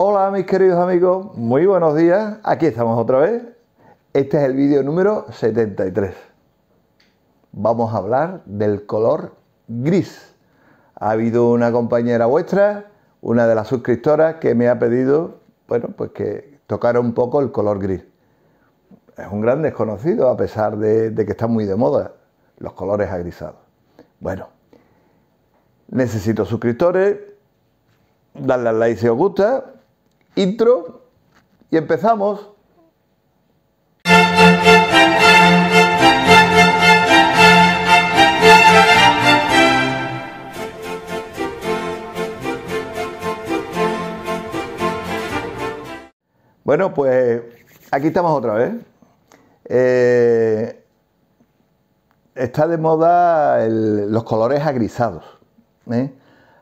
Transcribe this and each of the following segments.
Hola mis queridos amigos, muy buenos días, aquí estamos otra vez. Este es el vídeo número 73. Vamos a hablar del color gris. Ha habido una compañera vuestra, una de las suscriptoras, que me ha pedido, bueno, pues que tocara un poco el color gris. Es un gran desconocido, a pesar de, que está muy de moda, los colores agrisados. Bueno, necesito suscriptores, darle al like si os gusta, intro y empezamos. Bueno, pues aquí estamos otra vez. Eh, está de moda los colores agrisados. ¿eh?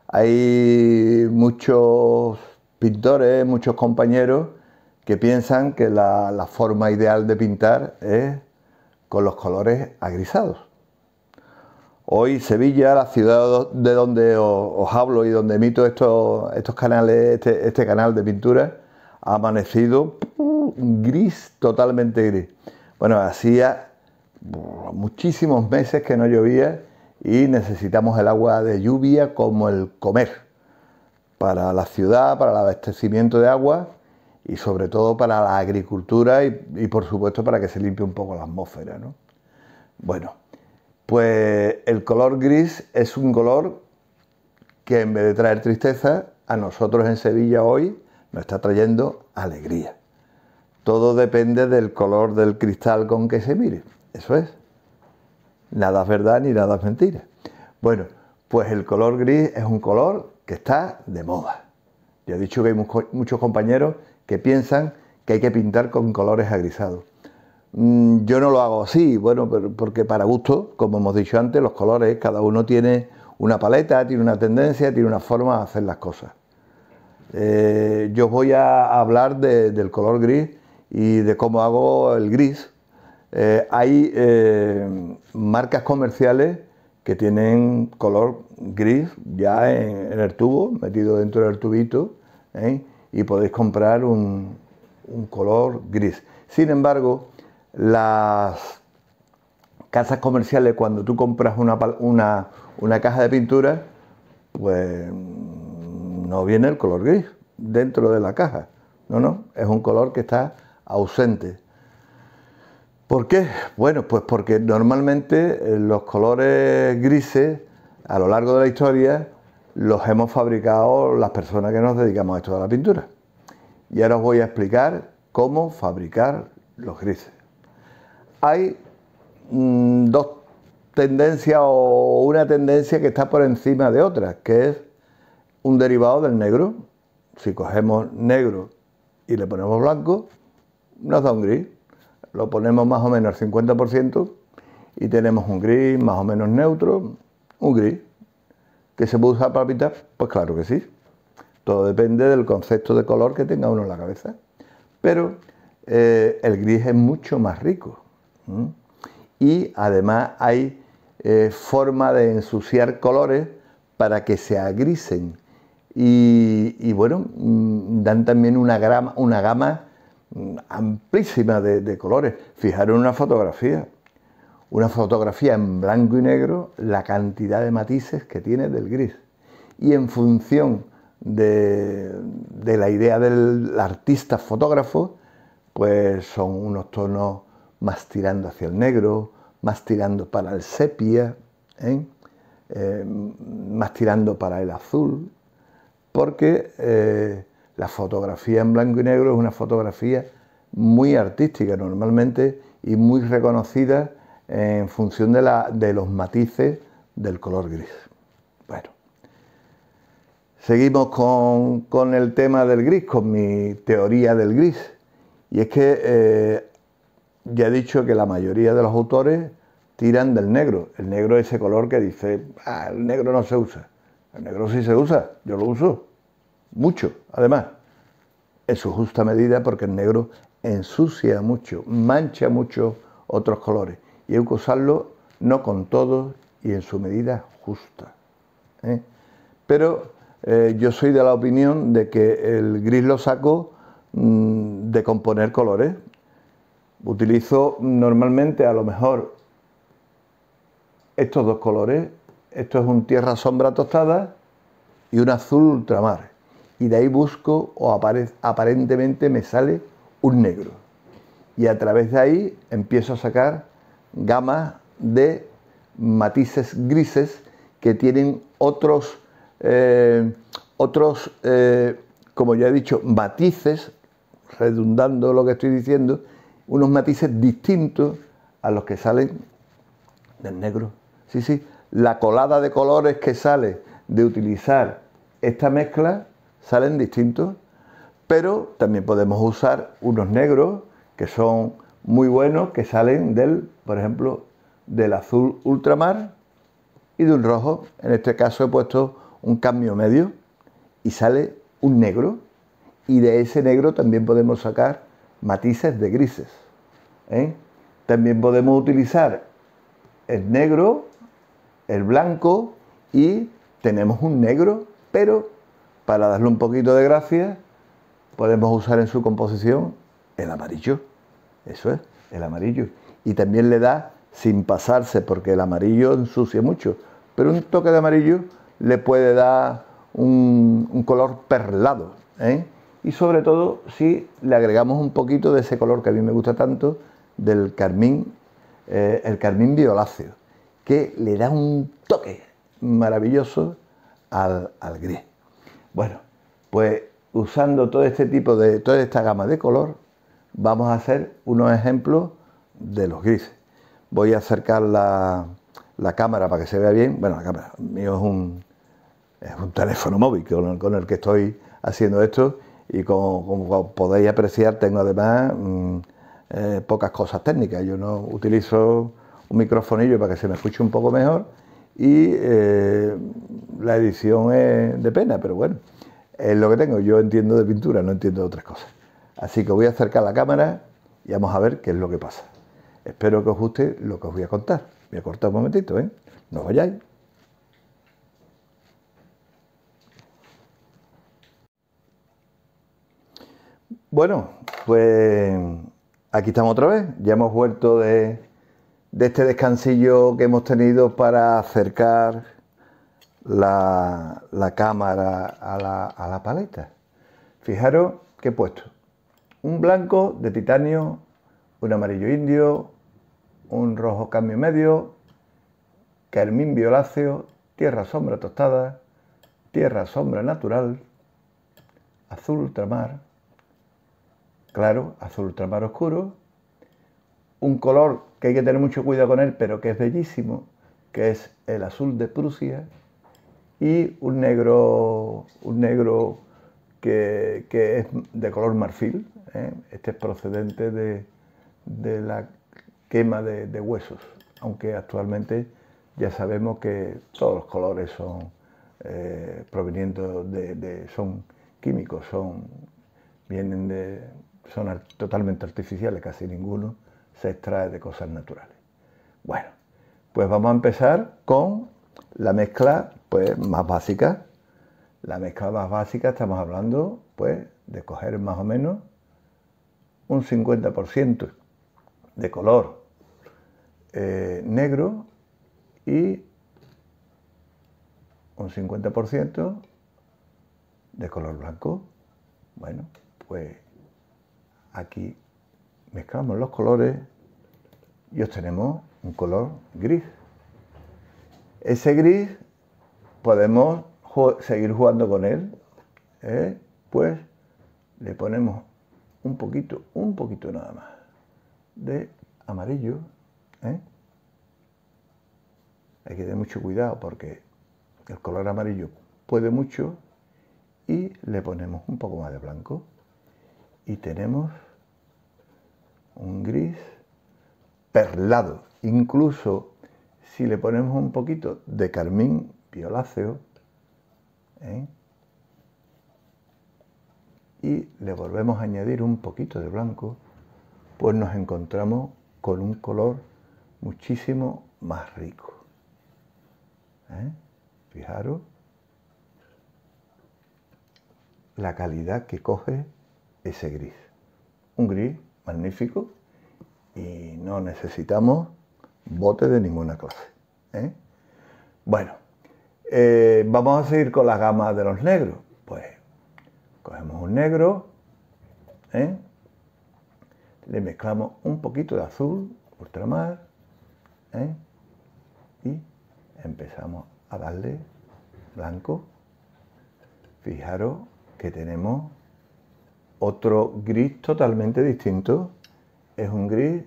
Hay muchos pintores, muchos compañeros que piensan que la, forma ideal de pintar es con los colores agrisados. Hoy Sevilla, la ciudad de donde os, hablo y donde emito estos, estos canales, este, este, canal de pintura, ha amanecido gris, totalmente gris. Bueno, hacía muchísimos meses que no llovía y necesitamos el agua de lluvia como el comer para la ciudad, para el abastecimiento de agua y sobre todo para la agricultura y, por supuesto para que se limpie un poco la atmósfera. Bueno, pues el color gris es un color que en vez de traer tristeza, a nosotros en Sevilla hoy nos está trayendo alegría. Todo depende del color del cristal con que se mire. Eso es. Nada es verdad ni nada es mentira. Bueno, pues el color gris es un color que está de moda. Ya he dicho que hay muchos compañeros que piensan que hay que pintar con colores agrisados. Mm, yo no lo hago así, bueno, porque para gusto, como hemos dicho antes, los colores, cada uno tiene una paleta, tiene una tendencia, tiene una forma de hacer las cosas. Eh, yo voy a hablar del color gris y de cómo hago el gris. Eh, hay eh, marcas comerciales que tienen color gris ya en, el tubo, metido dentro del tubito, ¿eh? y podéis comprar un, color gris. Sin embargo, las casas comerciales, cuando tú compras una, una, caja de pintura, pues mm, no viene el color gris dentro de la caja. No, no, es un color que está ausente. ¿Por qué? Bueno, pues porque normalmente eh, los colores grises a lo largo de la historia los hemos fabricado las personas que nos dedicamos a esto de la pintura. Y ahora os voy a explicar cómo fabricar los grises. Hay mm, dos tendencias o una tendencia que está por encima de otra, que es un derivado del negro. Si cogemos negro y le ponemos blanco, nos da un gris lo ponemos más o menos al 50% y tenemos un gris más o menos neutro, un gris. ¿Que se puede usar para pintar? Pues claro que sí. Todo depende del concepto de color que tenga uno en la cabeza. Pero eh, el gris es mucho más rico. Y además hay eh, forma de ensuciar colores para que se agrisen. Y, bueno, mm, dan también una, una gama amplísima de, colores colores. Fijaros una fotografía, una fotografía en blanco y negro, la cantidad de matices que tiene del gris. Y en función de, la idea del artista fotógrafo, pues son unos tonos más tirando hacia el negro, más tirando para el sepia, ¿eh? Eh, más tirando para el azul, porque eh, la fotografía en blanco y negro es una fotografía muy artística normalmente y muy reconocida en función de, la, de los matices del color gris. Bueno, seguimos con, el tema del gris, con mi teoría del gris. Y es que eh, ya he dicho que la mayoría de los autores tiran del negro. El negro es ese color que dice, ah, el negro no se usa. El negro sí se usa, yo lo uso mucho, además, en su justa medida, porque el negro ensucia mucho, mancha mucho otros colores. Y hay que usarlo no con todos y en su medida justa. ¿eh? Pero eh, yo soy de la opinión de que el gris lo saco mm, de componer colores. Utilizo normalmente a lo mejor estos dos colores. Esto es un tierra sombra tostada y un azul ultramar y de ahí busco o aparentemente me sale un negro. Y a través de ahí empiezo a sacar gamas de matices grises que tienen otros, eh, otros eh, como ya he dicho, matices, redundando lo que estoy diciendo, unos matices distintos a los que salen del negro. Sí, sí, la colada de colores que sale de utilizar esta mezcla salen distintos, pero también podemos usar unos negros que son muy buenos, que salen del, por ejemplo, del azul ultramar y de un rojo. En este caso he puesto un cambio medio y sale un negro y de ese negro también podemos sacar matices de grises. ¿eh? También podemos utilizar el negro, el blanco y tenemos un negro, pero para darle un poquito de gracia, podemos usar en su composición el amarillo. Eso es, el amarillo. Y también le da sin pasarse, porque el amarillo ensucia mucho. Pero un toque de amarillo le puede dar un, color perlado. ¿eh? Y sobre todo si le agregamos un poquito de ese color que a mí me gusta tanto, del carmín, eh, el carmín violáceo, que le da un toque maravilloso al gris. Bueno, pues usando todo este tipo de, toda esta gama de color, vamos a hacer unos ejemplos de los grises. Voy a acercar la, cámara para que se vea bien. Bueno, la cámara, mío es un, teléfono móvil con el, que estoy haciendo esto y como, podéis apreciar tengo además mm, eh, pocas cosas técnicas. Yo no utilizo un microfonillo para que se me escuche un poco mejor y eh, la edición es de pena, pero bueno, es lo que tengo. Yo entiendo de pintura, no entiendo de otras cosas. Así que voy a acercar la cámara y vamos a ver qué es lo que pasa. Espero que os guste lo que os voy a contar. Voy a cortar un momentito, ¿eh? No vayáis. Bueno, pues aquí estamos otra vez. Ya hemos vuelto de, de este descansillo que hemos tenido para acercar la, cámara a la, a la paleta. Fijaros que he puesto un blanco de titanio, un amarillo indio, un rojo cambio medio, carmín violáceo, tierra sombra tostada, tierra sombra natural, azul ultramar, claro, azul ultramar oscuro, un color que hay que tener mucho cuidado con él, pero que es bellísimo, que es el azul de Prusia, y un negro, un negro que, es de color marfil, ¿eh? este es procedente de, la quema de, huesos, aunque actualmente ya sabemos que todos los colores son eh, provenientes de, son químicos, son, vienen de, son totalmente artificiales, casi ninguno se extrae de cosas naturales. Bueno, pues vamos a empezar con la mezcla pues, más básica. La mezcla más básica estamos hablando pues, de coger más o menos un 50% de color eh, negro y un 50% de color blanco. Bueno, pues aquí mezclamos los colores y obtenemos un color gris. Ese gris podemos seguir jugando con él, ¿eh? pues le ponemos un poquito, un poquito nada más de amarillo. ¿eh? Hay que tener mucho cuidado porque el color amarillo puede mucho y le ponemos un poco más de blanco y tenemos un gris perlado. Incluso si le ponemos un poquito de carmín violáceo ¿eh? y le volvemos a añadir un poquito de blanco, pues nos encontramos con un color muchísimo más rico. ¿Eh? Fijaros la calidad que coge ese gris. Un gris magnífico y no necesitamos botes de ninguna clase. ¿eh? Bueno, eh, vamos a seguir con las gamas de los negros. Pues cogemos un negro, ¿eh? le mezclamos un poquito de azul, ultramar, y empezamos a darle blanco. Fijaros que tenemos otro gris totalmente distinto es un gris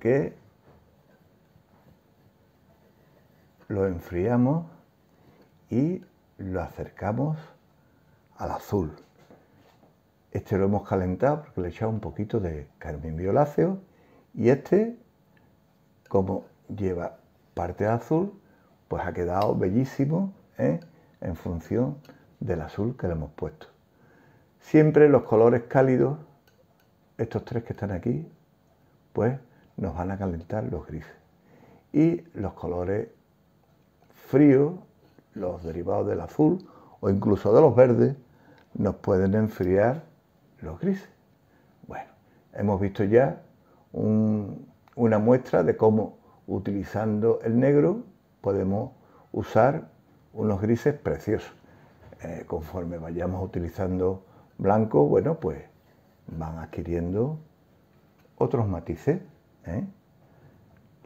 que lo enfriamos y lo acercamos al azul. Este lo hemos calentado porque le he echado un poquito de carmín violáceo y este, como lleva parte azul, pues ha quedado bellísimo ¿eh? en función del azul que le hemos puesto. Siempre los colores cálidos, estos tres que están aquí, pues nos van a calentar los grises. Y los colores fríos, los derivados del azul o incluso de los verdes, nos pueden enfriar los grises. Bueno, hemos visto ya una muestra de cómo utilizando el negro podemos usar unos grises preciosos. Eh, conforme vayamos utilizando blanco, bueno, pues van adquiriendo otros matices. ¿eh?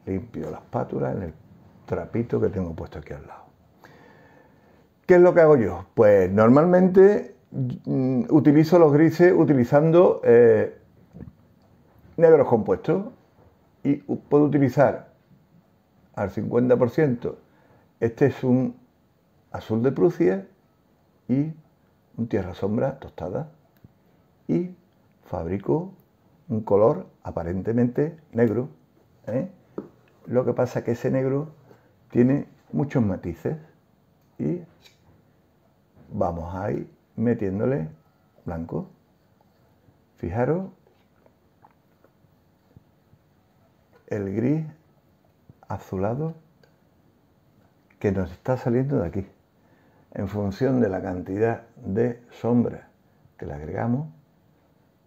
Limpio la espátula en el trapito que tengo puesto aquí al lado. ¿Qué es lo que hago yo? Pues normalmente mm, utilizo los grises utilizando eh, negros compuestos y puedo utilizar al 50%. Este es un azul de Prusia y tierra sombra tostada y fabrico un color aparentemente negro. ¿eh? Lo que pasa que ese negro tiene muchos matices y vamos a ir metiéndole blanco. Fijaros el gris azulado que nos está saliendo de aquí en función de la cantidad de sombra que le agregamos,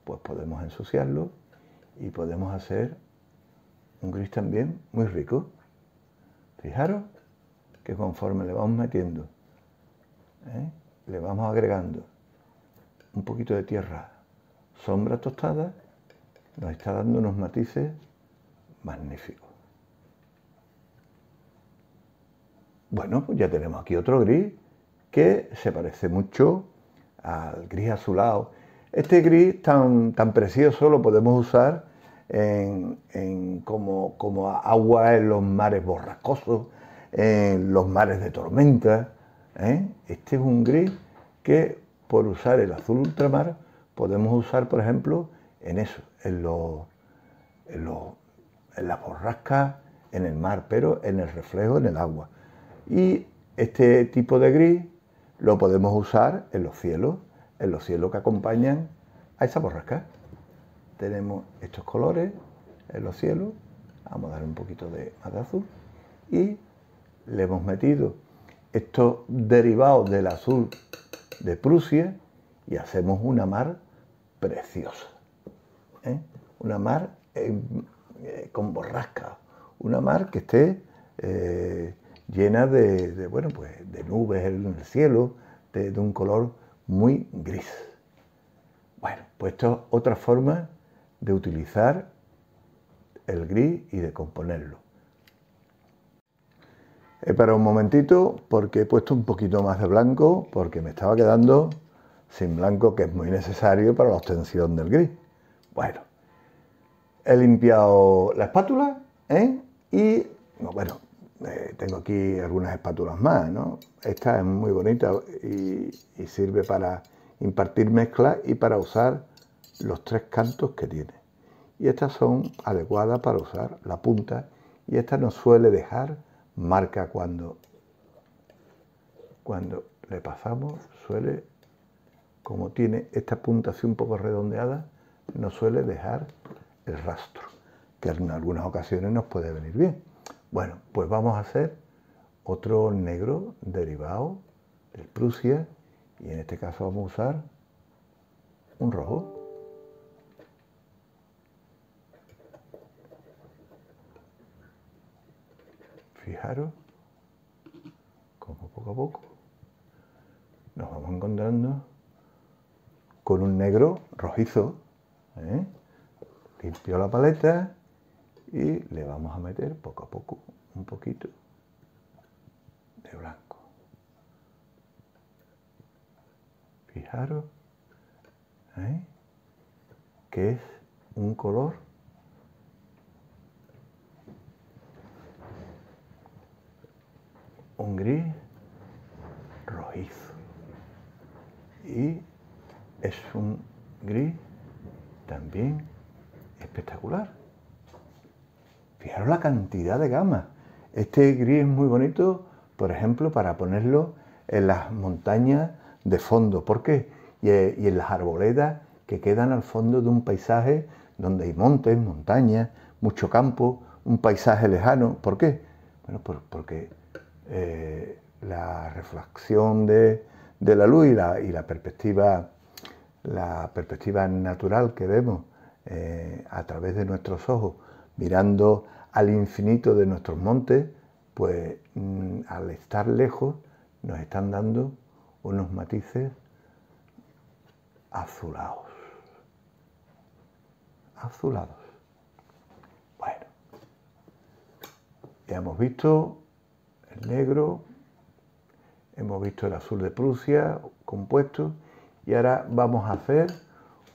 pues podemos ensuciarlo y podemos hacer un gris también muy rico. Fijaros que conforme le vamos metiendo, ¿eh? le vamos agregando un poquito de tierra, sombra tostada, nos está dando unos matices magníficos. Bueno, pues ya tenemos aquí otro gris que se parece mucho al gris azulado. Este gris tan, tan precioso lo podemos usar en, como, agua en los mares borrascosos, en los mares de tormenta. ¿eh? Este es un gris que por usar el azul ultramar podemos usar, por ejemplo, en eso, en, los en, en las borrascas, en el mar, pero en el reflejo, en el agua. Y este tipo de gris lo podemos usar en los cielos, en los cielos que acompañan a esa borrasca. Tenemos estos colores en los cielos, vamos a dar un poquito de más azul y le hemos metido estos derivados del azul de Prusia y hacemos una mar preciosa. ¿eh? Una mar eh, eh, con borrasca, una mar que esté llena de, bueno, pues, de nubes en el cielo, de, un color muy gris. Bueno, pues esto es otra forma de utilizar el gris y de componerlo. He eh, parado un momentito porque he puesto un poquito más de blanco porque me estaba quedando sin blanco que es muy necesario para la obtención del gris. Bueno, he limpiado la espátula ¿eh? y bueno, eh, tengo aquí algunas espátulas más, ¿no? Esta es muy bonita y, sirve para impartir mezcla y para usar los tres cantos que tiene. Y estas son adecuadas para usar la punta y esta nos suele dejar marca cuando, cuando le pasamos, suele, como tiene esta punta así un poco redondeada, no suele dejar el rastro, que en algunas ocasiones nos puede venir bien. Bueno, pues vamos a hacer otro negro derivado del Prusia y en este caso vamos a usar un rojo. Fijaros como poco a poco nos vamos encontrando con un negro rojizo. ¿eh? Limpio la paleta y le vamos a meter poco a poco un poquito de blanco. Fijaros ¿eh? que es un color un gris cantidad de gamas. Este gris es muy bonito, por ejemplo, para ponerlo en las montañas de fondo. ¿Por qué? Eh, y, en las arboledas que quedan al fondo de un paisaje donde hay montes, montañas, mucho campo, un paisaje lejano. ¿Por qué? Bueno, por, porque eh, la reflexión de, la luz y la, perspectiva la perspectiva natural que vemos eh, a través de nuestros ojos, mirando al infinito de nuestros montes, pues mm, al estar lejos nos están dando unos matices azulados. Azulados. Bueno, ya hemos visto el negro, hemos visto el azul de Prusia compuesto y ahora vamos a hacer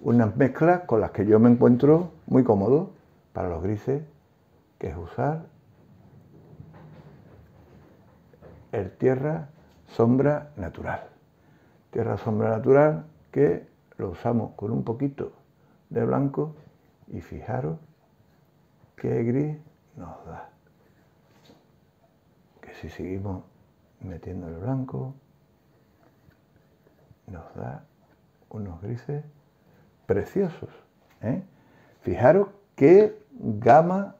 unas mezclas con las que yo me encuentro muy cómodo para los grises que es usar el tierra sombra natural. Tierra sombra natural que lo usamos con un poquito de blanco y fijaros qué gris nos da. Que si seguimos metiendo el blanco nos da unos grises preciosos. ¿eh? Fijaros qué gama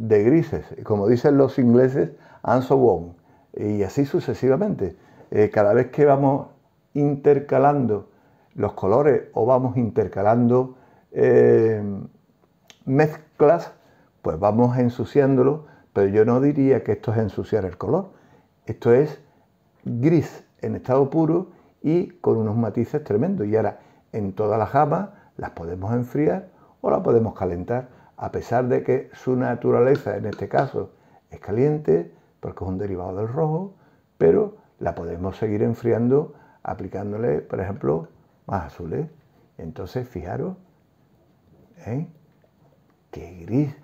de grises, como dicen los ingleses, and so on, y así sucesivamente. Eh, cada vez que vamos intercalando los colores o vamos intercalando eh, mezclas, pues vamos ensuciándolo, pero yo no diría que esto es ensuciar el color, esto es gris en estado puro y con unos matices tremendos. Y ahora en todas las gamas las podemos enfriar o las podemos calentar a pesar de que su naturaleza en este caso es caliente, porque es un derivado del rojo, pero la podemos seguir enfriando aplicándole, por ejemplo, más azules. Entonces, fijaros, ¿eh? qué gris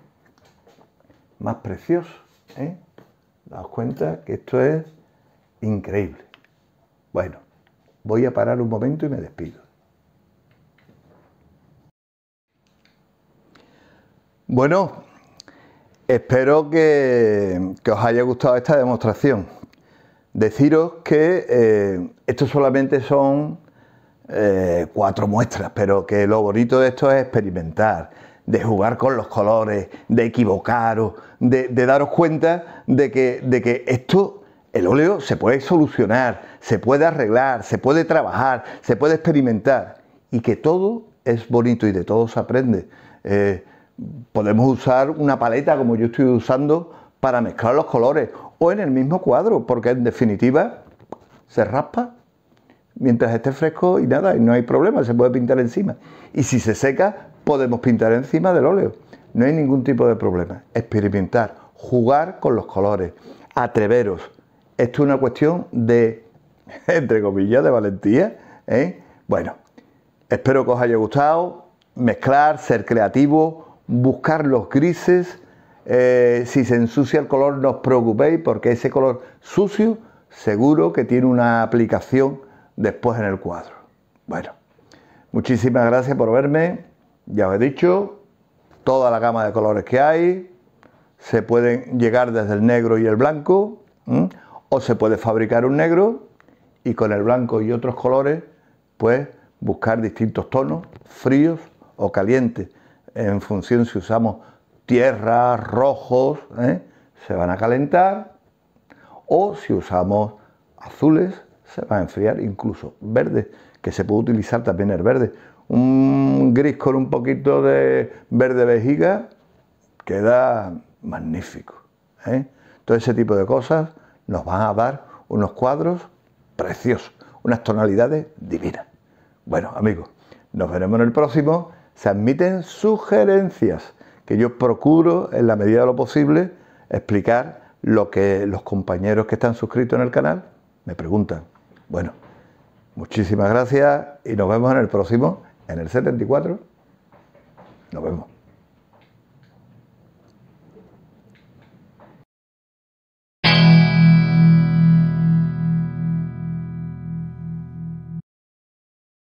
más precioso. ¿eh? Daos cuenta que esto es increíble. Bueno, voy a parar un momento y me despido. Bueno, espero que, os haya gustado esta demostración. Deciros que eh, esto solamente son eh, cuatro muestras, pero que lo bonito de esto es experimentar, de jugar con los colores, de equivocaros, de, daros cuenta de que, de que esto, el óleo, se puede solucionar, se puede arreglar, se puede trabajar, se puede experimentar y que todo es bonito y de todo se aprende. Eh, podemos usar una paleta como yo estoy usando para mezclar los colores o en el mismo cuadro, porque en definitiva se raspa mientras esté fresco y nada, y no hay problema, se puede pintar encima. Y si se seca, podemos pintar encima del óleo. No hay ningún tipo de problema. Experimentar, jugar con los colores, atreveros. Esto es una cuestión de, entre comillas, de valentía. ¿eh? Bueno, espero que os haya gustado. Mezclar, ser creativo buscar los grises. Eh, si se ensucia el color, no os preocupéis porque ese color sucio seguro que tiene una aplicación después en el cuadro. Bueno, muchísimas gracias por verme. Ya os he dicho, toda la gama de colores que hay. Se pueden llegar desde el negro y el blanco. O se puede fabricar un negro y con el blanco y otros colores, pues buscar distintos tonos, fríos o calientes en función si usamos tierra, rojos, ¿eh? se van a calentar, o si usamos azules, se va a enfriar, incluso verde que se puede utilizar también el verde. Un gris con un poquito de verde vejiga queda magnífico. ¿eh? Todo ese tipo de cosas nos van a dar unos cuadros preciosos, unas tonalidades divinas. Bueno, amigos, nos veremos en el próximo se admiten sugerencias que yo procuro en la medida de lo posible explicar lo que los compañeros que están suscritos en el canal me preguntan. Bueno, muchísimas gracias y nos vemos en el próximo, en el 74. Nos vemos.